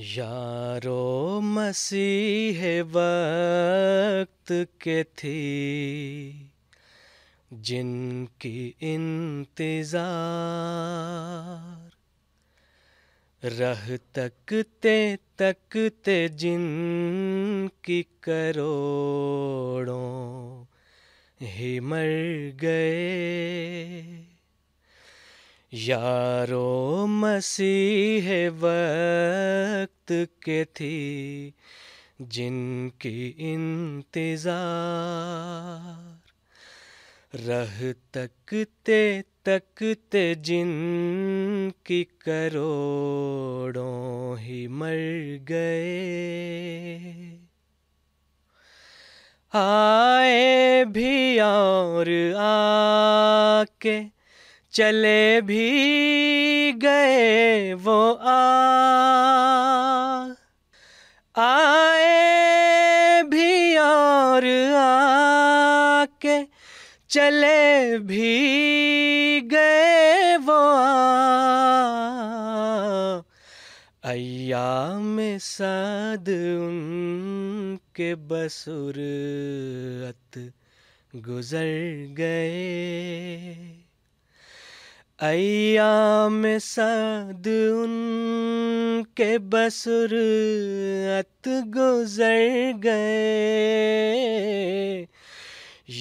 यारो मसीह वक्त के थी जिनकी इंतज़ार रह तकते तकते जिनकी करोड़ों ही मर गए यारो मसीह वक्त के थी जिनकी इंतज़ार रह तकते तकते जिनकी करोड़ों ही मर गए आए भी और आके चले भी गए वो आ आए भी और आके चले भी गए वो आया में सद उनके बसुरत गुजर गए अयाम सद उनके बसुरत गुजर गए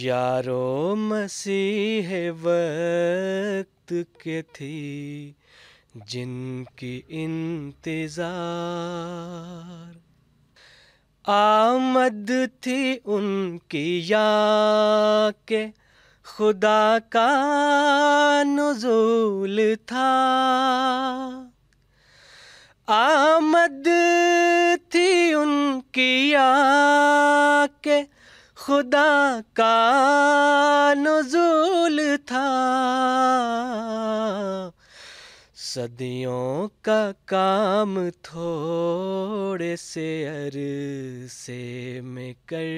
यारो मसीह वक्त के थी जिनकी इंतज़ार आमद थी उनकी या के खुदा का नजूल था आमद थी उनकी आके खुदा का नजूल था सदियों का काम थोड़े से अरसे में कर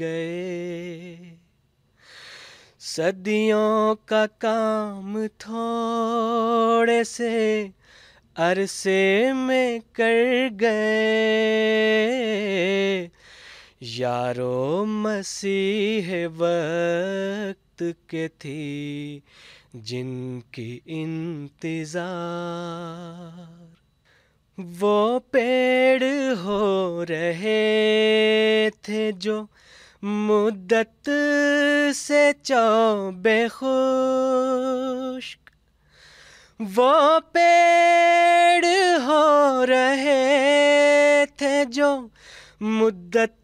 गए सदियों का काम थोड़े से अरसे में कर गए यारो मसीह वक्त के थी जिनकी इंतज़ार वो पेड़ हो रहे थे जो मुद्दत से चौबे खुश वो पेड़ हो रहे थे जो मुद्दत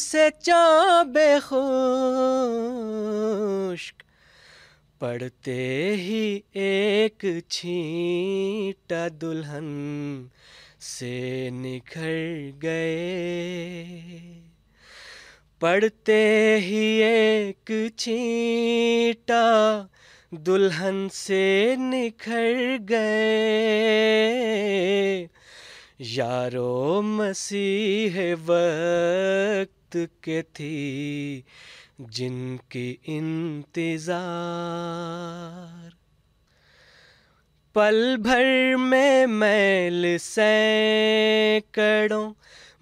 से चौबे खुश पढ़ते ही एक छींटा दुल्हन से निखर गए पढ़ते ही एक चीटा दुल्हन से निखर गए यारो मसीह वक्त के थी जिनकी इंतज़ार पल भर में मैल सैकड़ों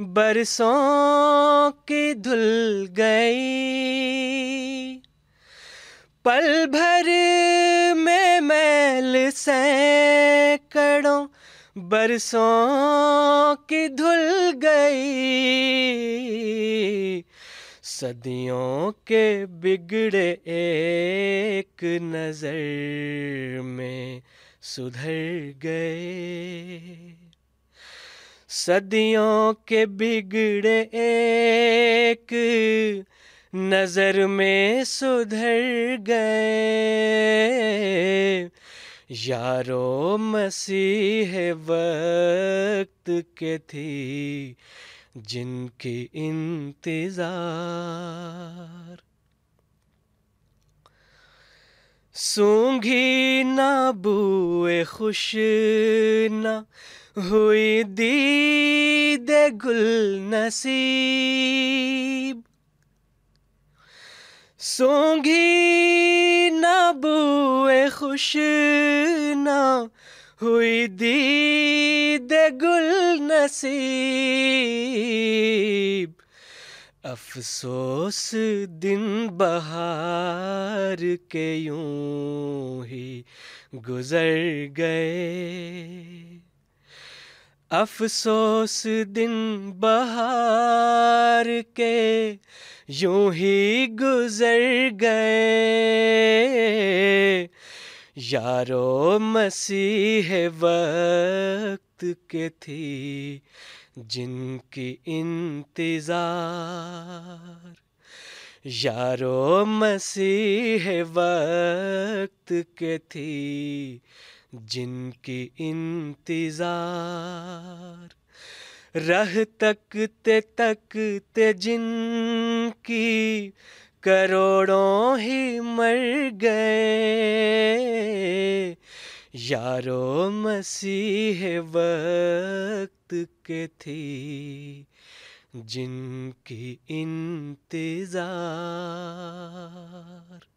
बरसों की धुल गई पल भर में मैल सैकड़ों बरसों की धुल गई सदियों के बिगड़े एक नज़र में सुधर गए सदियों के बिगड़े एक नजर में सुधर गए यारो मसीह वक्त के थी जिनकी इंतजार सूंघी ना बुए खुश ना हुई दीद गुल नसीब सोंगी न बुए खुश ना हुई दीद गुल नसीब अफसोस दिन बहार के यूं ही गुजर गए अफसोस दिन बहार के यूं ही गुजर गए यारो मसीह वक्त के थी जिनकी इंतज़ार यारो मसीह वक्त के थी जिनकी इंतजार रह तक ते तक ते जिनकी करोड़ों ही मर गए यारो मसीह वक्त के थी जिनकी इंतज़ार